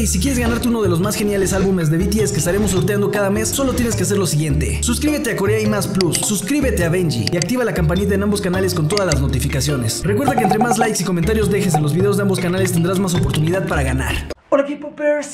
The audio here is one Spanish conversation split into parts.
y si quieres ganarte uno de los más geniales álbumes de BTS que estaremos sorteando cada mes, solo tienes que hacer lo siguiente. Suscríbete a Corea y Más Plus, suscríbete a Benji y activa la campanita en ambos canales con todas las notificaciones. Recuerda que entre más likes y comentarios dejes en los videos de ambos canales tendrás más oportunidad para ganar. Hola k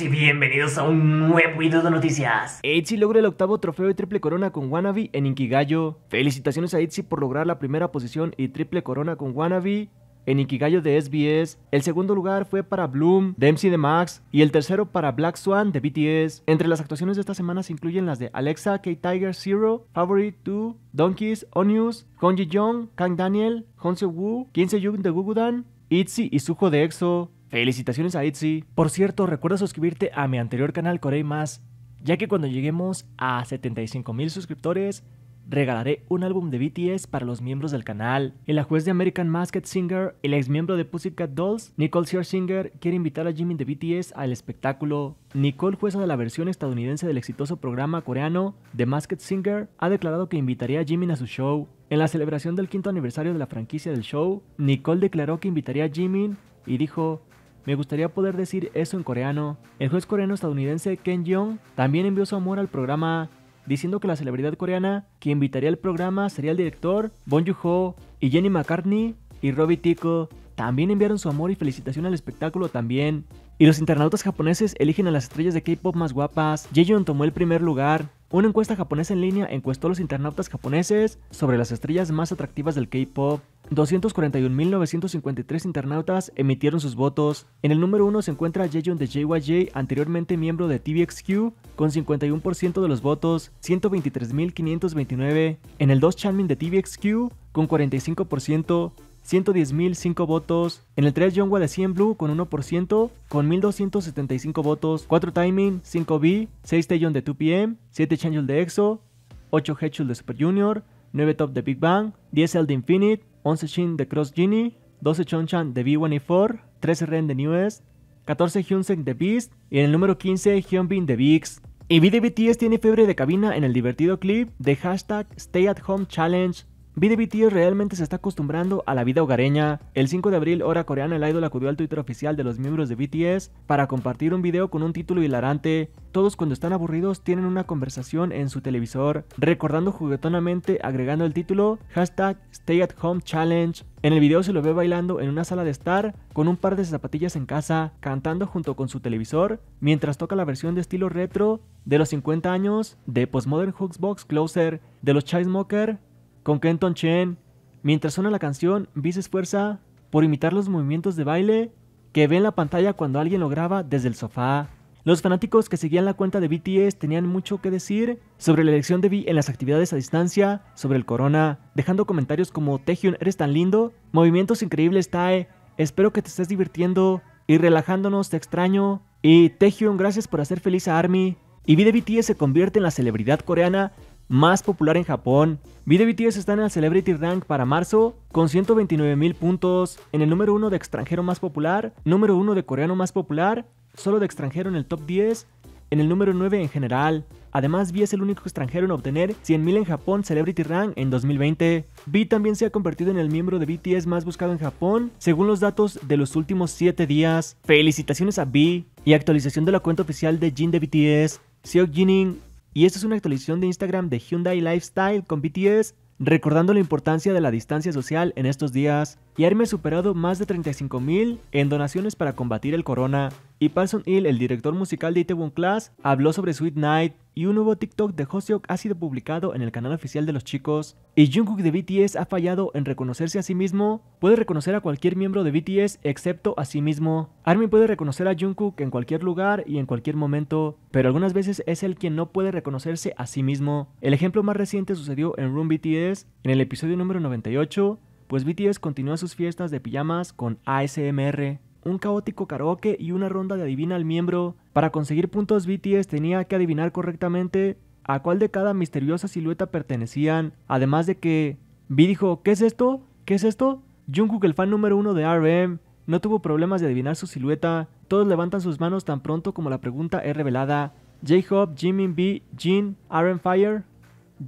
y bienvenidos a un nuevo video de noticias Itzy logra el octavo trofeo de triple corona con Wannabe en Inkigayo Felicitaciones a Itzy por lograr la primera posición y triple corona con Wannabe en Ikigayo de SBS, el segundo lugar fue para Bloom, de MC de Max, y el tercero para Black Swan de BTS. Entre las actuaciones de esta semana se incluyen las de Alexa, K-Tiger, Zero, Favorite 2, Donkeys, Onius, Honji Jong, Kang Daniel, Honseo de Gugudan, Itzy y Suho de EXO. Felicitaciones a Itzy. Por cierto, recuerda suscribirte a mi anterior canal Corey Más, ya que cuando lleguemos a 75.000 suscriptores, regalaré un álbum de BTS para los miembros del canal. El la juez de American Masked Singer, el ex miembro de Pussycat Dolls, Nicole Scherzinger, quiere invitar a Jimmy de BTS al espectáculo. Nicole, jueza de la versión estadounidense del exitoso programa coreano The Masked Singer, ha declarado que invitaría a Jimin a su show. En la celebración del quinto aniversario de la franquicia del show, Nicole declaró que invitaría a Jimin y dijo, me gustaría poder decir eso en coreano. El juez coreano estadounidense Ken Jeong también envió su amor al programa diciendo que la celebridad coreana que invitaría al programa sería el director Bon Joon-ho y Jenny McCartney y Robbie Tico también enviaron su amor y felicitación al espectáculo también. Y los internautas japoneses eligen a las estrellas de K-pop más guapas. Jee-Joon tomó el primer lugar. Una encuesta japonesa en línea encuestó a los internautas japoneses sobre las estrellas más atractivas del K-pop. 241.953 internautas emitieron sus votos. En el número 1 se encuentra Jaehyun de JYJ, anteriormente miembro de TVXQ, con 51% de los votos, 123.529. En el 2 Chanmin de TVXQ, con 45%. 110.005 votos. En el 3 Jongwa de 100 Blue con 1%, con 1.275 votos. 4 Timing, 5B, 6 Taeyeon de 2PM, 7 Changyul de EXO, 8 Hechul de Super Junior, 9 Top de Big Bang, 10 EL de Infinite, 11 Shin de Cross Genie, 12 Chonchan de b 14 13 Ren de Newest, 14 Hyunsek de Beast y en el número 15 Hyunbin de VIX. Y BDBTS tiene fiebre de cabina en el divertido clip de hashtag Stay at Home Challenge BTS realmente se está acostumbrando a la vida hogareña. El 5 de abril, hora coreana, el idol acudió al Twitter oficial de los miembros de BTS para compartir un video con un título hilarante. Todos cuando están aburridos tienen una conversación en su televisor, recordando juguetonamente agregando el título hashtag Stay at Home Challenge. En el video se lo ve bailando en una sala de estar, con un par de zapatillas en casa, cantando junto con su televisor, mientras toca la versión de estilo retro de los 50 años de Postmodern Hooks Closer de los Smoker, con Kenton Chen, mientras suena la canción, Vi se esfuerza por imitar los movimientos de baile que ve en la pantalla cuando alguien lo graba desde el sofá. Los fanáticos que seguían la cuenta de BTS tenían mucho que decir sobre la elección de V en las actividades a distancia, sobre el corona, dejando comentarios como Tejion, eres tan lindo, movimientos increíbles Tae, espero que te estés divirtiendo y relajándonos, te extraño, y Tejion, gracias por hacer feliz a ARMY. Y V de BTS se convierte en la celebridad coreana más popular en Japón. V BTS está en el Celebrity Rank para marzo con 129 mil puntos, en el número 1 de extranjero más popular, número 1 de coreano más popular, solo de extranjero en el top 10, en el número 9 en general. Además, V es el único extranjero en obtener 100.000 en Japón Celebrity Rank en 2020. Vi también se ha convertido en el miembro de BTS más buscado en Japón, según los datos de los últimos 7 días. Felicitaciones a V. y actualización de la cuenta oficial de Jin de BTS. Y esta es una actualización de Instagram de Hyundai Lifestyle con BTS, recordando la importancia de la distancia social en estos días y ha superado más de 35 mil en donaciones para combatir el corona. Y Parson Hill, el director musical de Itaewon Class, habló sobre Sweet Night y un nuevo TikTok de Hoseok ha sido publicado en el canal oficial de los chicos. Y Jungkook de BTS ha fallado en reconocerse a sí mismo. Puede reconocer a cualquier miembro de BTS excepto a sí mismo. Armin puede reconocer a Jungkook en cualquier lugar y en cualquier momento, pero algunas veces es él quien no puede reconocerse a sí mismo. El ejemplo más reciente sucedió en Room BTS, en el episodio número 98, pues BTS continúa sus fiestas de pijamas con ASMR un caótico karaoke y una ronda de adivina al miembro. Para conseguir puntos BTS tenía que adivinar correctamente a cuál de cada misteriosa silueta pertenecían, además de que Vi dijo, ¿qué es esto? ¿Qué es esto? Jungkook, el fan número uno de RM, no tuvo problemas de adivinar su silueta, todos levantan sus manos tan pronto como la pregunta es revelada. J-Hope, Jimin, B, Jin, RM Fire,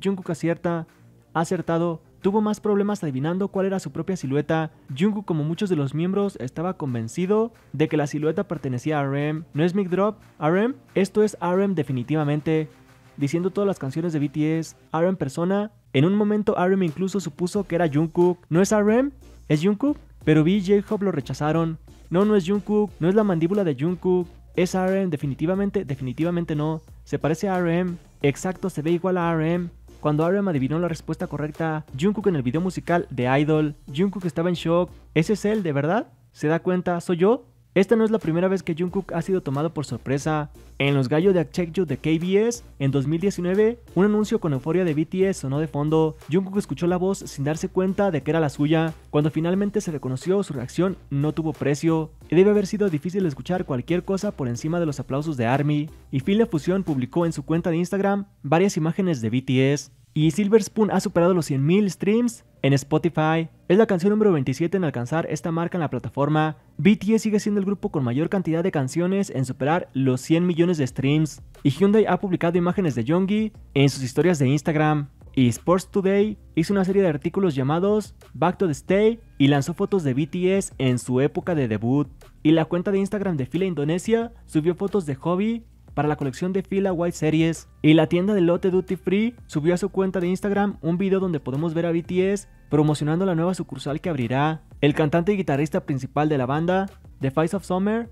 Jungkook acierta, acertado, tuvo más problemas adivinando cuál era su propia silueta. Jungkook, como muchos de los miembros, estaba convencido de que la silueta pertenecía a RM. ¿No es Mic Drop? ¿RM? Esto es RM definitivamente. Diciendo todas las canciones de BTS, RM persona. En un momento RM incluso supuso que era Jungkook. ¿No es RM? ¿Es Jungkook? Pero B y J-Hope lo rechazaron. No, no es Jungkook, no es la mandíbula de Jungkook. ¿Es RM? Definitivamente, definitivamente no. Se parece a RM. Exacto, se ve igual a RM. Cuando RM adivinó la respuesta correcta, Jungkook en el video musical de Idol, Jungkook estaba en shock. ¿Ese es él, de verdad? ¿Se da cuenta? ¿Soy yo? Esta no es la primera vez que Jungkook ha sido tomado por sorpresa. En Los Gallos de Achekju de KBS, en 2019, un anuncio con euforia de BTS sonó de fondo. Jungkook escuchó la voz sin darse cuenta de que era la suya. Cuando finalmente se reconoció, su reacción no tuvo precio. Y debe haber sido difícil escuchar cualquier cosa por encima de los aplausos de ARMY. Y Phil Fusion publicó en su cuenta de Instagram varias imágenes de BTS. Y Silver Spoon ha superado los 100.000 streams en Spotify. Es la canción número 27 en alcanzar esta marca en la plataforma. BTS sigue siendo el grupo con mayor cantidad de canciones en superar los 100 millones de streams. Y Hyundai ha publicado imágenes de Yonggi en sus historias de Instagram. Y Sports Today hizo una serie de artículos llamados Back to the Stay y lanzó fotos de BTS en su época de debut. Y la cuenta de Instagram de Fila Indonesia subió fotos de Hobby para la colección de Fila White Series. Y la tienda de Lotte Duty Free subió a su cuenta de Instagram un video donde podemos ver a BTS promocionando la nueva sucursal que abrirá. El cantante y guitarrista principal de la banda, The Face of Summer,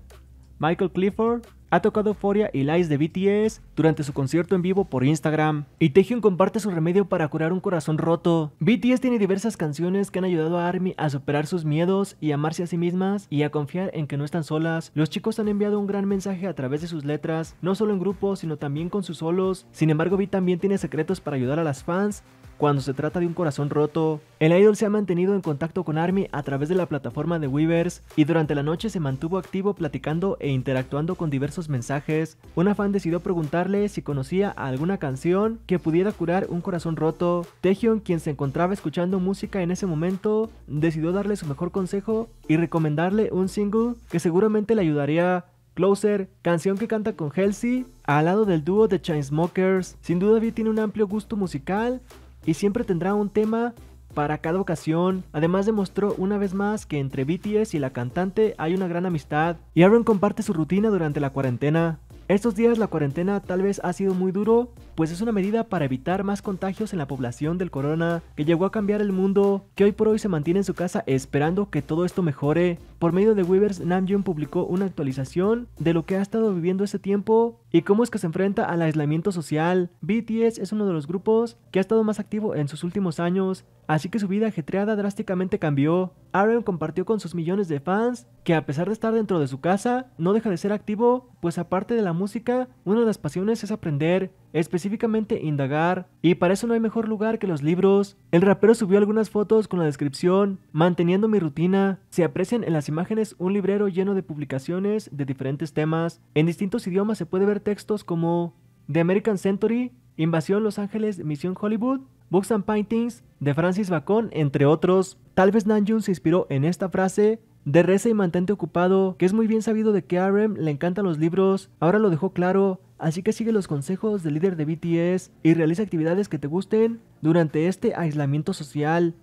Michael Clifford, ha tocado Euphoria y Lies de BTS durante su concierto en vivo por Instagram. Y Taehyung comparte su remedio para curar un corazón roto. BTS tiene diversas canciones que han ayudado a ARMY a superar sus miedos y amarse a sí mismas y a confiar en que no están solas. Los chicos han enviado un gran mensaje a través de sus letras, no solo en grupo, sino también con sus solos. Sin embargo, V también tiene secretos para ayudar a las fans cuando se trata de un corazón roto, el idol se ha mantenido en contacto con ARMY a través de la plataforma de Weavers y durante la noche se mantuvo activo platicando e interactuando con diversos mensajes. Una fan decidió preguntarle si conocía alguna canción que pudiera curar un corazón roto. Tejion, quien se encontraba escuchando música en ese momento, decidió darle su mejor consejo y recomendarle un single que seguramente le ayudaría Closer, canción que canta con Halsey, al lado del dúo de Chainsmokers. Sin duda, Vi tiene un amplio gusto musical y siempre tendrá un tema para cada ocasión. Además demostró una vez más que entre BTS y la cantante hay una gran amistad y Aaron comparte su rutina durante la cuarentena. Estos días la cuarentena tal vez ha sido muy duro, pues es una medida para evitar más contagios en la población del corona, que llegó a cambiar el mundo, que hoy por hoy se mantiene en su casa esperando que todo esto mejore, por medio de Weavers, Namjoon publicó una actualización de lo que ha estado viviendo ese tiempo y cómo es que se enfrenta al aislamiento social. BTS es uno de los grupos que ha estado más activo en sus últimos años, así que su vida ajetreada drásticamente cambió. Aaron compartió con sus millones de fans que a pesar de estar dentro de su casa, no deja de ser activo, pues aparte de la música, una de las pasiones es aprender específicamente indagar, y para eso no hay mejor lugar que los libros. El rapero subió algunas fotos con la descripción, manteniendo mi rutina. Se aprecian en las imágenes un librero lleno de publicaciones de diferentes temas. En distintos idiomas se puede ver textos como The American Century, Invasión Los Ángeles, Misión Hollywood, Books and Paintings, de Francis Bacon, entre otros. Tal vez Nanjun se inspiró en esta frase de Reza y Mantente Ocupado, que es muy bien sabido de que a le encantan los libros, ahora lo dejó claro, así que sigue los consejos del líder de BTS y realiza actividades que te gusten durante este aislamiento social.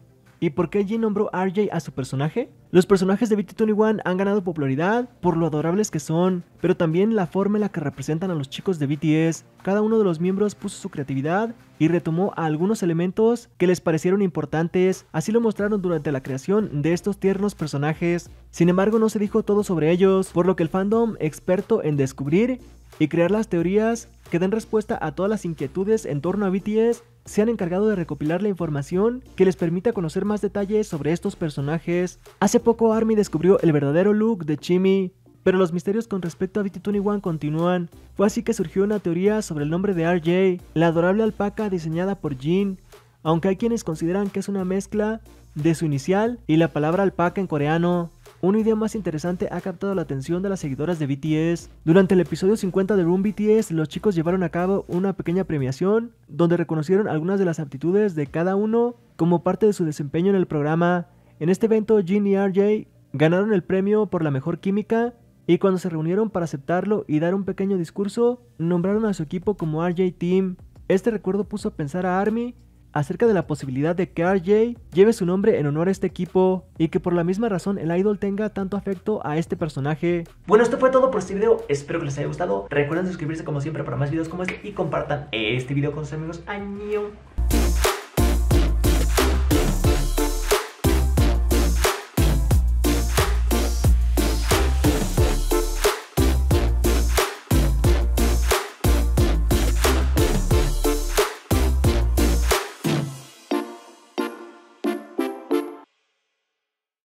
¿Y por qué Jin nombró RJ a su personaje? Los personajes de BT21 han ganado popularidad por lo adorables que son, pero también la forma en la que representan a los chicos de BTS. Cada uno de los miembros puso su creatividad y retomó algunos elementos que les parecieron importantes, así lo mostraron durante la creación de estos tiernos personajes. Sin embargo, no se dijo todo sobre ellos, por lo que el fandom experto en descubrir y crear las teorías que den respuesta a todas las inquietudes en torno a BTS, se han encargado de recopilar la información que les permita conocer más detalles sobre estos personajes. Hace poco ARMY descubrió el verdadero look de Chimmy, pero los misterios con respecto a BT21 continúan. Fue así que surgió una teoría sobre el nombre de RJ, la adorable alpaca diseñada por Jin, aunque hay quienes consideran que es una mezcla de su inicial y la palabra alpaca en coreano. Una idea más interesante ha captado la atención de las seguidoras de BTS. Durante el episodio 50 de Room BTS, los chicos llevaron a cabo una pequeña premiación donde reconocieron algunas de las aptitudes de cada uno como parte de su desempeño en el programa. En este evento, Jin y RJ ganaron el premio por la mejor química y cuando se reunieron para aceptarlo y dar un pequeño discurso, nombraron a su equipo como RJ Team. Este recuerdo puso a pensar a Army acerca de la posibilidad de que RJ lleve su nombre en honor a este equipo y que por la misma razón el idol tenga tanto afecto a este personaje. Bueno, esto fue todo por este video, espero que les haya gustado. Recuerden suscribirse como siempre para más videos como este y compartan este video con sus amigos. ¡Año!